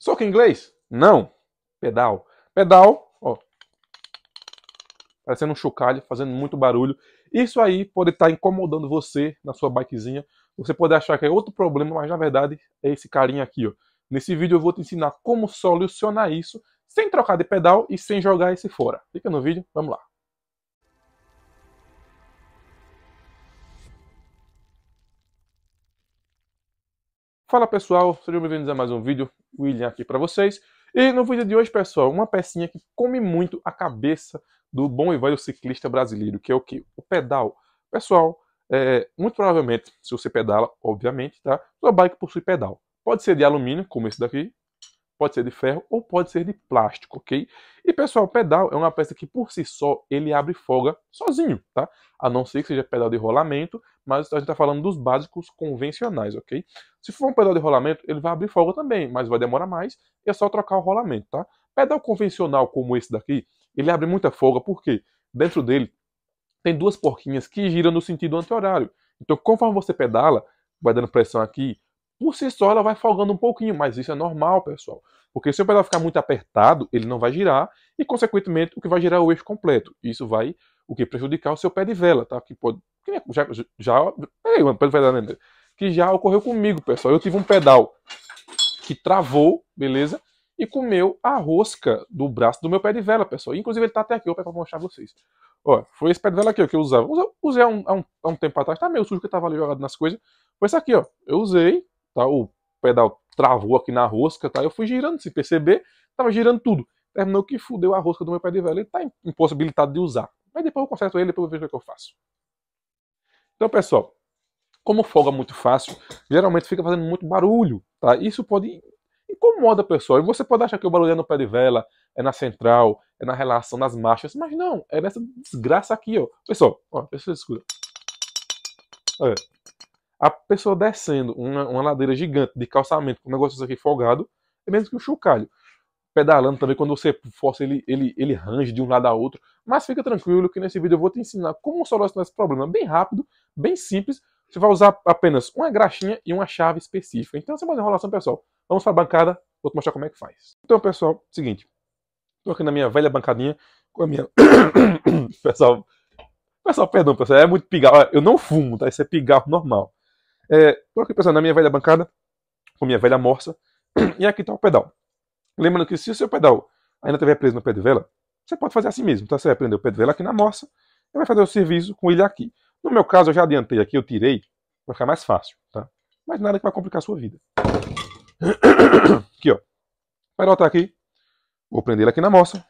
Soco em inglês? Não. Pedal. Pedal, ó. Parecendo um chocalho, fazendo muito barulho. Isso aí pode estar tá incomodando você na sua bikezinha. Você pode achar que é outro problema, mas na verdade é esse carinha aqui, ó. Nesse vídeo eu vou te ensinar como solucionar isso sem trocar de pedal e sem jogar esse fora. Fica no vídeo, vamos lá. Fala pessoal, sejam bem-vindos a mais um vídeo, William aqui para vocês. E no vídeo de hoje, pessoal, uma pecinha que come muito a cabeça do bom e velho ciclista brasileiro, que é o que? O pedal. Pessoal, é, muito provavelmente, se você pedala, obviamente, tá? Sua bike possui pedal. Pode ser de alumínio, como esse daqui, pode ser de ferro ou pode ser de plástico, ok? E pessoal, pedal é uma peça que por si só ele abre folga sozinho, tá? A não ser que seja pedal de rolamento, mas a gente está falando dos básicos convencionais, ok? Se for um pedal de rolamento, ele vai abrir folga também, mas vai demorar mais e é só trocar o rolamento, tá? Pedal convencional como esse daqui, ele abre muita folga porque dentro dele tem duas porquinhas que giram no sentido anti-horário. Então, conforme você pedala, vai dando pressão aqui, por si só ela vai folgando um pouquinho, mas isso é normal, pessoal. Porque se o pedal ficar muito apertado, ele não vai girar e, consequentemente, o que vai girar é o eixo completo. Isso vai o que prejudicar o seu pé de vela, tá? Que pode já já peraí, mano, pé de vela, né? que já ocorreu comigo, pessoal. Eu tive um pedal que travou, beleza? E comeu a rosca do braço do meu pé de vela, pessoal. Inclusive ele tá até aqui, ó, para mostrar vocês. Ó, foi esse pé de vela aqui ó, que eu usava. Usei há um, há um, há um tempo atrás, tá meio sujo que tava ali jogado nas coisas. Foi isso aqui, ó. Eu usei, tá? O pedal travou aqui na rosca, tá? Eu fui girando, se perceber, tava girando tudo. Terminou que fudeu a rosca do meu pé de vela Ele tá impossibilitado de usar. Mas depois eu conserto ele, depois eu vejo o é que eu faço. Então, pessoal, como folga muito fácil, geralmente fica fazendo muito barulho, tá? Isso pode incomoda pessoal E você pode achar que o barulho é no pé de vela, é na central, é na relação das marchas, mas não, é nessa desgraça aqui, ó. Pessoal, ó, pessoal escura. Olha. A pessoa descendo uma, uma ladeira gigante de calçamento, com um negócio aqui folgado, é mesmo que um chocalho. Pedalando também, quando você força, ele, ele, ele range de um lado a outro. Mas fica tranquilo que nesse vídeo eu vou te ensinar como solucionar esse problema bem rápido, bem simples. Você vai usar apenas uma graxinha e uma chave específica. Então, sem mais enrolação, pessoal, vamos para a bancada, vou te mostrar como é que faz. Então, pessoal, seguinte. Estou aqui na minha velha bancadinha, com a minha... pessoal, Pessoal, perdão, pessoal, é muito pigarro. Eu não fumo, tá? Isso é pigarro normal. É, tô aqui pensando na minha velha bancada, com minha velha morsa, e aqui está o pedal. Lembrando que se o seu pedal ainda estiver preso no pé de vela, você pode fazer assim mesmo, tá? Você vai prender o pé de vela aqui na morsa e vai fazer o serviço com ele aqui. No meu caso, eu já adiantei aqui, eu tirei, para ficar mais fácil, tá? Mas nada que vai complicar a sua vida. Aqui, ó. O pedal tá aqui. Vou prender ele aqui na morsa.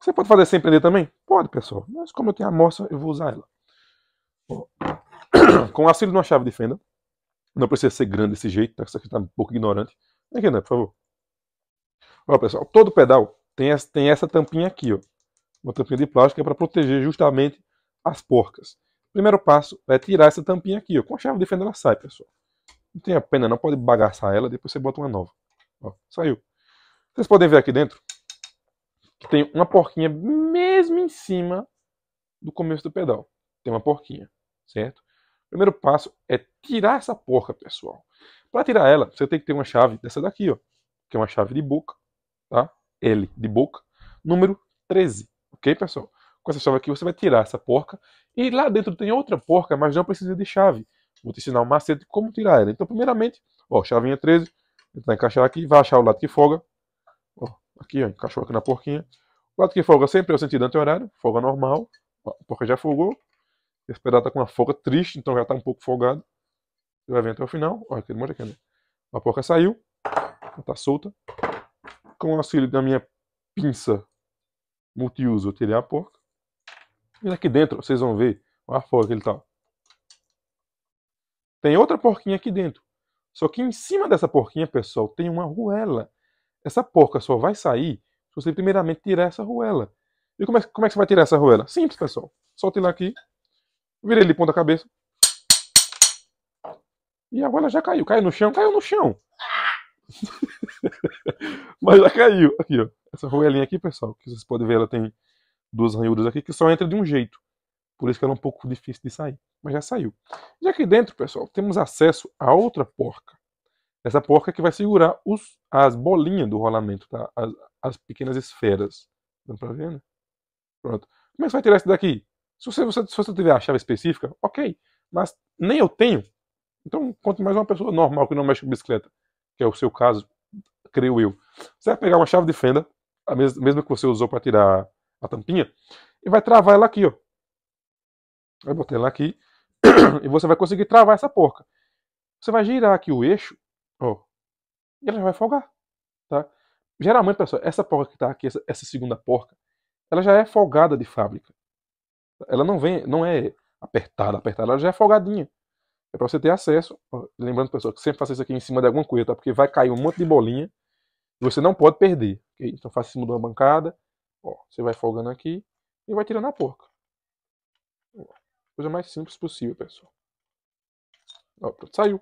Você pode fazer sem prender também? Pode, pessoal. Mas como eu tenho a morsa, eu vou usar ela com o auxílio de uma chave de fenda. Não precisa ser grande desse jeito, né? Isso aqui tá um pouco ignorante. Vem aqui, né, por favor. Ó, pessoal, todo pedal tem essa, tem essa tampinha aqui, ó. Uma tampinha de plástico é para proteger justamente as porcas. Primeiro passo é tirar essa tampinha aqui, ó. Com a chave de fenda ela sai, pessoal. Não tem a pena, não pode bagaçar ela, depois você bota uma nova. Ó, saiu. Vocês podem ver aqui dentro que tem uma porquinha mesmo em cima do começo do pedal. Tem uma porquinha, certo? primeiro passo é tirar essa porca, pessoal. Para tirar ela, você tem que ter uma chave dessa daqui, ó, que é uma chave de boca, tá? L de boca, número 13, ok, pessoal? Com essa chave aqui você vai tirar essa porca e lá dentro tem outra porca, mas não precisa de chave. Vou te ensinar o um macete como tirar ela. Então, primeiramente, ó, chavinha 13, tentar encaixar aqui, vai achar o lado que folga. Ó, aqui, ó, encaixou aqui na porquinha. O lado que folga sempre é o sentido anti-horário, folga normal. Ó, a porca já folgou, esse pedal tá com uma folga triste, então já está um pouco folgado. Você vai ver até o final. Olha, aquele monte aqui, né? A porca saiu, está solta. Com o auxílio da minha pinça multiuso, eu tirei a porca. E aqui dentro, vocês vão ver, olha a folga que ele está. Tem outra porquinha aqui dentro. Só que em cima dessa porquinha, pessoal, tem uma ruela. Essa porca só vai sair se você primeiramente tirar essa ruela. E como é, como é que você vai tirar essa ruela? Simples, pessoal. Só lá aqui. Virei ele ponta cabeça. E a bola já caiu. Caiu no chão, caiu no chão. Mas já caiu. Aqui, ó. Essa roelinha aqui, pessoal, que vocês podem ver, ela tem duas ranhuras aqui que só entra de um jeito. Por isso que ela é um pouco difícil de sair. Mas já saiu. E aqui dentro, pessoal, temos acesso a outra porca. Essa porca que vai segurar os, as bolinhas do rolamento, tá? As, as pequenas esferas. Dá pra ver, né? Pronto. Como é que você vai tirar isso daqui? Se você, você, se você tiver a chave específica, ok. Mas nem eu tenho. Então, quanto mais uma pessoa normal que não mexe com bicicleta, que é o seu caso, creio eu. Você vai pegar uma chave de fenda, a mes mesma que você usou para tirar a tampinha, e vai travar ela aqui, ó. Vai botar ela aqui, e você vai conseguir travar essa porca. Você vai girar aqui o eixo, ó, e ela já vai folgar, tá? Geralmente, pessoal, essa porca que tá aqui, essa, essa segunda porca, ela já é folgada de fábrica. Ela não vem, não é apertada, apertada, ela já é folgadinha. É para você ter acesso. Lembrando, pessoal, que sempre faça isso aqui em cima de alguma coisa, tá? Porque vai cair um monte de bolinha e você não pode perder. Okay? Então faça em cima de uma bancada. Ó, você vai folgando aqui e vai tirando a porca. coisa mais simples possível, pessoal. Ó, pronto, saiu.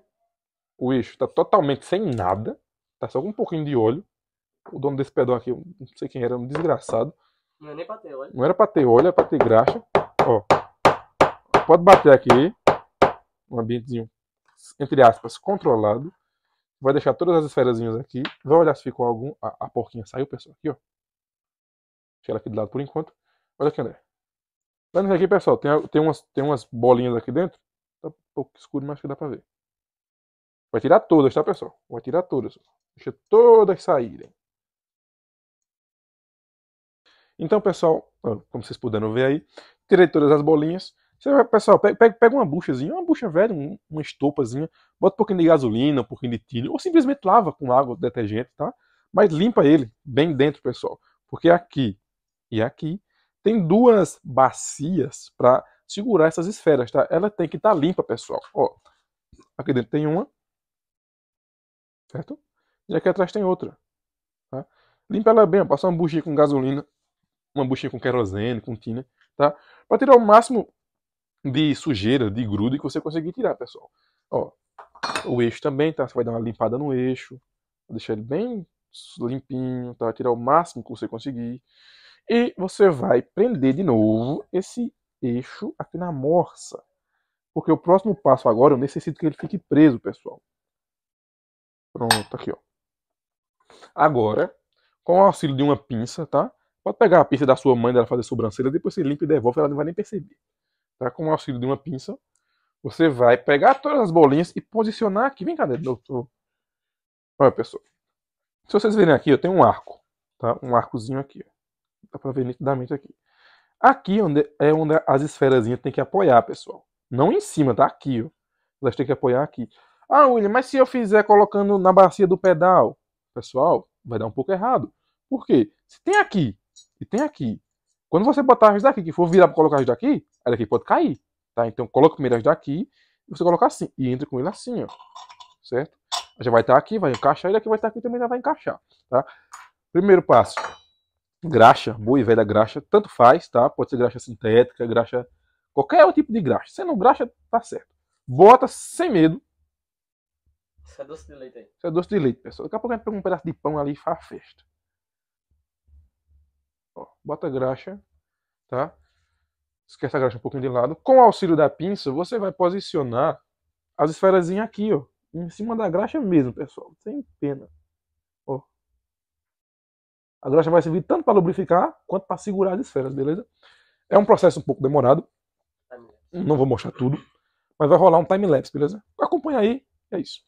O eixo está totalmente sem nada. Tá só com um pouquinho de óleo. O dono desse pedão aqui, não sei quem era, um desgraçado. Não era é nem pra ter óleo. Não era pra ter óleo, era é pra ter graxa. Ó. Pode bater aqui. Um ambientezinho, entre aspas, controlado. Vai deixar todas as esferazinhas aqui. Vai olhar se ficou algum. A, a porquinha saiu, pessoal. Aqui, ó. Deixa ela aqui do lado por enquanto. Olha aqui, André. Olha aqui, pessoal. Tem, tem, umas, tem umas bolinhas aqui dentro. Tá um pouco escuro, mas que dá pra ver. Vai tirar todas, tá, pessoal? Vai tirar todas. Deixa todas saírem. Então, pessoal, como vocês puderam ver aí, tirei todas as bolinhas. Você vai, pessoal, pega, pega uma buchazinha, uma bucha velha, uma estopazinha, bota um pouquinho de gasolina, um pouquinho de tilho, ou simplesmente lava com água, detergente, tá? Mas limpa ele bem dentro, pessoal. Porque aqui e aqui tem duas bacias para segurar essas esferas, tá? Ela tem que estar tá limpa, pessoal. Ó, aqui dentro tem uma, certo? E aqui atrás tem outra, tá? Limpa ela bem, ó, passa uma buchinha com gasolina, uma buchinha com querosene, com tina, tá? Para tirar o máximo de sujeira, de grude que você conseguir tirar, pessoal. Ó, o eixo também, tá? Você vai dar uma limpada no eixo, deixar ele bem limpinho, tá? Tirar o máximo que você conseguir. E você vai prender de novo esse eixo aqui na morsa. Porque o próximo passo agora eu necessito que ele fique preso, pessoal. Pronto, aqui, ó. Agora, com o auxílio de uma pinça, tá? Pode pegar a pinça da sua mãe dela fazer sobrancelha, depois você limpa e devolve, ela não vai nem perceber. Tá? Com o auxílio de uma pinça, você vai pegar todas as bolinhas e posicionar aqui. Vem cá, doutor. Olha, pessoal. Se vocês verem aqui, eu tenho um arco. Tá? Um arcozinho aqui. Ó. Dá pra ver nitidamente aqui. Aqui onde, é onde as esferazinhas tem que apoiar, pessoal. Não em cima, tá? Aqui, ó. Elas têm que apoiar aqui. Ah, William, mas se eu fizer colocando na bacia do pedal, pessoal, vai dar um pouco errado. Por quê? Se tem aqui e tem aqui. Quando você botar as daqui, que for virar para colocar as daqui, ela aqui pode cair, tá? Então coloca primeiro as daqui e você coloca assim e entra com ele assim, ó, certo? Já vai estar tá aqui, vai encaixar e daqui vai estar tá aqui também já vai encaixar, tá? Primeiro passo, graxa, boa e velha graxa, tanto faz, tá? Pode ser graxa sintética, graxa qualquer tipo de graxa. Se não graxa, tá certo. Bota sem medo. Isso é doce de leite aí. Isso é doce de leite, pessoal. Daqui a pouco a gente pega um pedaço de pão ali e faz festa. Ó, bota a graxa, tá? Esquece a graxa um pouquinho de lado. Com o auxílio da pinça, você vai posicionar as esferas aqui, ó. Em cima da graxa mesmo, pessoal. Sem pena. Ó. A graxa vai servir tanto para lubrificar, quanto para segurar as esferas, beleza? É um processo um pouco demorado. Não vou mostrar tudo. Mas vai rolar um time-lapse, beleza? Acompanha aí. É isso.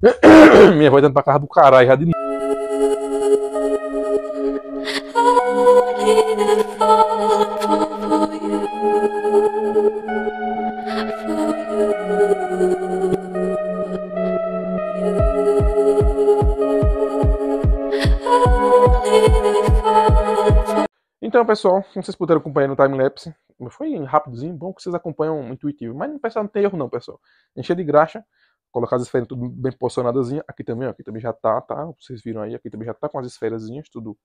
Minha voz dando tá pra casa do caralho já de novo. Então, pessoal, como vocês puderam acompanhar no time-lapse, foi rapidozinho, bom que vocês acompanham intuitivo. Mas não, pensa, não tem erro não, pessoal. Encher de graxa, colocar as esferas tudo bem posicionadazinha. Aqui também, ó, aqui também já tá, tá? Vocês viram aí, aqui também já tá com as esferazinhas, tudo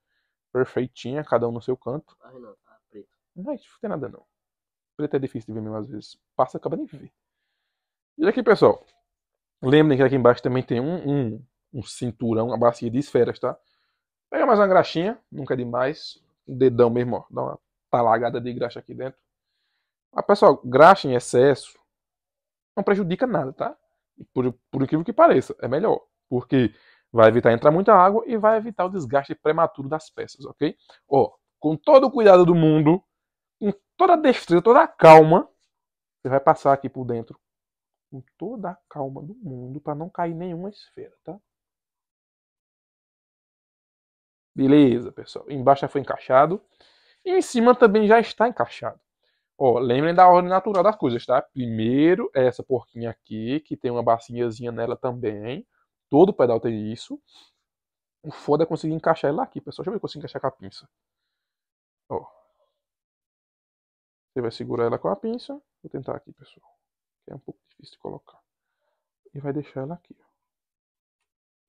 perfeitinha, cada um no seu canto. Ah, não vai nada, não. Preto é difícil de ver mesmo às vezes. Passa, acaba nem ver. E aqui, pessoal. Lembrem que aqui embaixo também tem um, um, um cinturão, uma bacia de esferas, tá? Pega mais uma graxinha, nunca é demais. Um dedão mesmo, ó. Dá uma talagada de graxa aqui dentro. Mas, ah, pessoal, graxa em excesso não prejudica nada, tá? Por, por incrível que pareça, é melhor. Porque vai evitar entrar muita água e vai evitar o desgaste prematuro das peças, ok? Ó, com todo o cuidado do mundo, toda a destreza, toda a calma, você vai passar aqui por dentro com toda a calma do mundo para não cair nenhuma esfera, tá? Beleza, pessoal. Embaixo já foi encaixado. E em cima também já está encaixado. Ó, lembrem da ordem natural das coisas, tá? Primeiro essa porquinha aqui, que tem uma bacinhazinha nela também. Todo pedal tem isso. O foda é conseguir encaixar ela aqui, pessoal. Deixa eu ver se eu consigo encaixar com a pinça. Ó, você vai segurar ela com a pinça. Vou tentar aqui, pessoal. É um pouco difícil de colocar. E vai deixar ela aqui.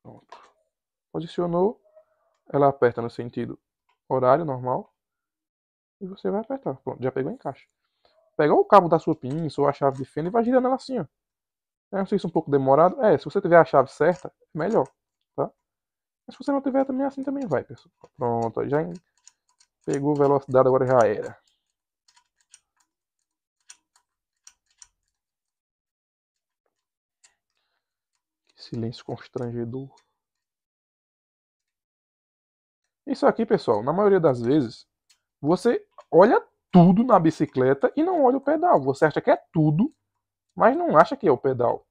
Pronto. Posicionou. Ela aperta no sentido horário normal. E você vai apertar. Pronto, já pegou o encaixe. Pega o cabo da sua pinça ou a chave de fenda e vai girando ela assim, ó. Eu não sei se é um pouco demorado. É, se você tiver a chave certa, é melhor, tá? Mas se você não tiver também assim, também vai, pessoal. Pronto, já pegou velocidade, agora já era. Silêncio constrangedor. Isso aqui, pessoal, na maioria das vezes, você olha tudo na bicicleta e não olha o pedal. Você acha que é tudo, mas não acha que é o pedal.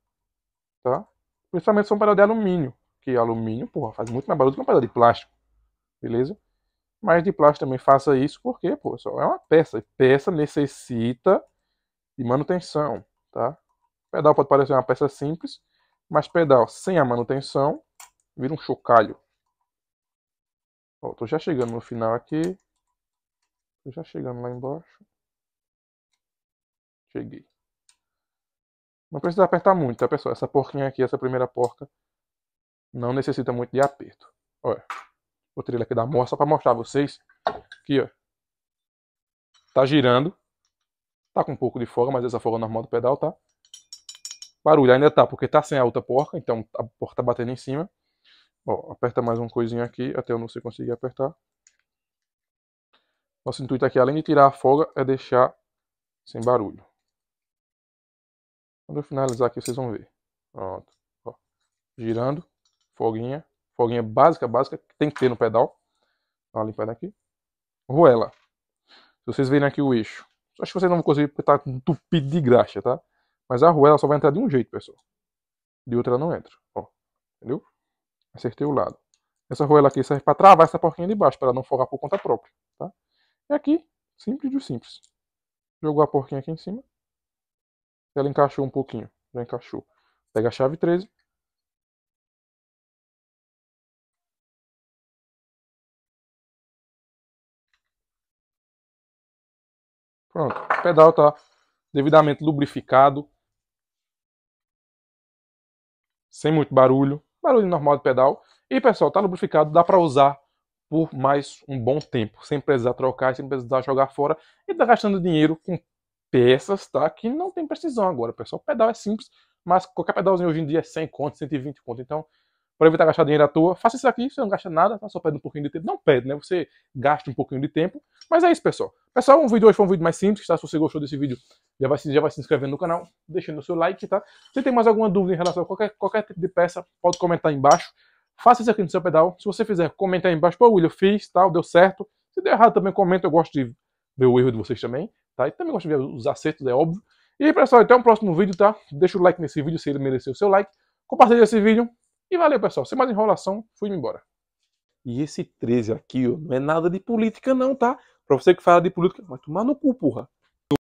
Tá? Principalmente se for um pedal de alumínio. Que alumínio, porra, faz muito mais barulho do que um pedal de plástico. Beleza? Mas de plástico também faça isso, porque, pô, é uma peça. E peça necessita de manutenção, tá? O pedal pode parecer uma peça simples, mas pedal sem a manutenção vira um chocalho. Ó, tô já chegando no final aqui. Tô já chegando lá embaixo. Cheguei. Não precisa apertar muito, tá, pessoal? Essa porquinha aqui, essa primeira porca, não necessita muito de aperto. Olha, o trilho aqui da morra só pra mostrar a vocês. Aqui, ó. Tá girando. Tá com um pouco de folga, mas essa folga normal é do pedal, tá? Barulho ainda tá, porque tá sem a outra porca, então a porta tá batendo em cima. Ó, aperta mais uma coisinha aqui, até eu não sei conseguir apertar. Nosso intuito aqui, além de tirar a folga, é deixar sem barulho. Quando eu finalizar aqui, vocês vão ver. Pronto. Ó, girando, folguinha. Folguinha básica, básica, que tem que ter no pedal. vou limpar daqui Ruela. Se vocês verem aqui o eixo. Acho que vocês não vão conseguir porque tá entupido de graxa, tá? Mas a arruela só vai entrar de um jeito, pessoal. De outra ela não entra. Ó, entendeu? Acertei o lado. Essa arruela aqui serve para travar essa porquinha de baixo, para ela não forrar por conta própria. Tá? E aqui, simples do simples. Jogou a porquinha aqui em cima. Ela encaixou um pouquinho. Já encaixou. Pega a chave 13. Pronto. O pedal está devidamente lubrificado sem muito barulho, barulho normal de pedal. E pessoal, tá lubrificado, dá para usar por mais um bom tempo, sem precisar trocar, sem precisar jogar fora e tá gastando dinheiro com peças, tá? Que não tem precisão agora, pessoal. O pedal é simples, mas qualquer pedalzinho hoje em dia é 100 conto, 120 conto. Então, para evitar gastar dinheiro à toa. Faça isso aqui, você não gasta nada, tá? só perde um pouquinho de tempo. Não perde, né? Você gasta um pouquinho de tempo. Mas é isso, pessoal. Pessoal, o um vídeo hoje foi um vídeo mais simples, tá? Se você gostou desse vídeo, já vai, já vai se inscrevendo no canal, deixando o seu like, tá? Se tem mais alguma dúvida em relação a qualquer, qualquer tipo de peça, pode comentar aí embaixo. Faça isso aqui no seu pedal. Se você fizer, comenta aí embaixo. Pô, Will, eu fiz, tal, deu certo. Se der errado também, comenta. Eu gosto de ver o erro de vocês também, tá? E também gosto de ver os acertos, é óbvio. E pessoal, até o um próximo vídeo, tá? Deixa o like nesse vídeo se ele mereceu o seu like. Compartilhe esse vídeo e valeu, pessoal. Sem mais enrolação, fui embora. E esse 13 aqui, ó, não é nada de política, não, tá? Pra você que fala de política, vai tomar no cu, porra.